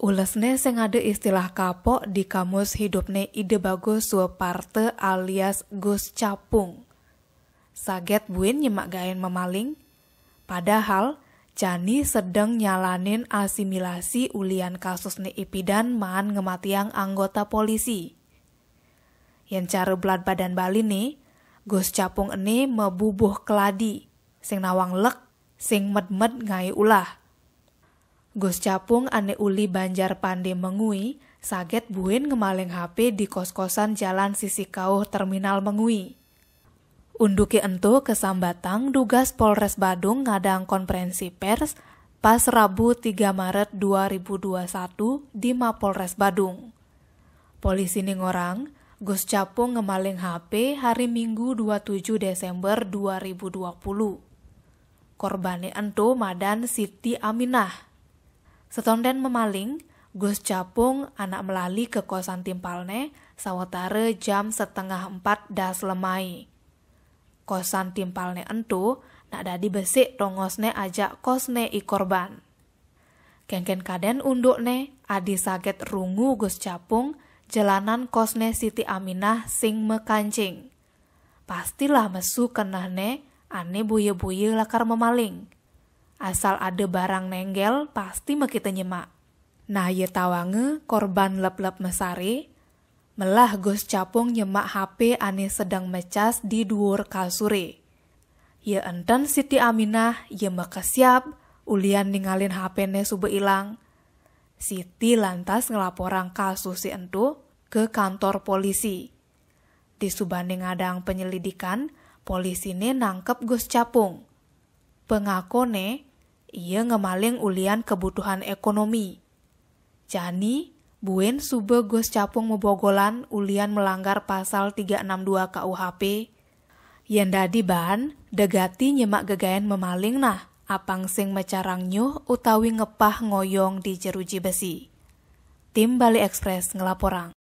Ulesne sing ada istilah kapok di kamus hidupne ide bagus suaparte alias Gus Capung. Saget buin nyemak gaen memaling, padahal Jani sedang nyalanin asimilasi ulian kasus ne ipidan man ngematiang anggota polisi. Yang cara belat badan Bali nih, Gus Capung ini mebubuh keladi, sing nawang lek, sing med-med ngai ulah Gus Capung ane uli Banjar Pande Mengui, saget buin ngemaling HP di kos-kosan jalan sisi kauh terminal Mengui. Unduki entu kesambatang dugas Polres Badung ngadang konferensi pers pas Rabu 3 Maret 2021 di Mapolres Badung. Polisi orang Gus Capung ngemaling HP hari Minggu 27 Desember 2020. Korbane entu madan Siti Aminah Setonden memaling, Gus Capung anak melali ke kosan timpalne sawetara jam setengah empat das lemai. Kosan timpalne entu, nak dadi besik rongosne ajak kosne i korban. Kengken kaden undukne, adi saget rungu Gus Capung, jalanan kosne Siti Aminah sing mekancing. Pastilah mesu kenahne, ane buye-buye lakar memaling. Asal ada barang nenggel, pasti kita nyemak. Nah ye tawange korban lep-lep mesare, melah Gus Capung nyemak HP aneh sedang mecas di duur kasure. Ya enten Siti Aminah, ye siap, ulian ningalin HP-ne sube ilang. Siti lantas ngelaporang kasus si entu ke kantor polisi. Di subanding adang penyelidikan, polisi ne nangkep Gus Capung. Pengakone ia ngemaling ulian kebutuhan ekonomi. Jani, buen sube gus capung mebogolan ulian melanggar pasal 362 KUHP, yang dadi ban, degati nyemak gegayan memaling nah apang sing mecarang nyuh utawi ngepah ngoyong di jeruji besi. Tim Bali Express ngelaporang.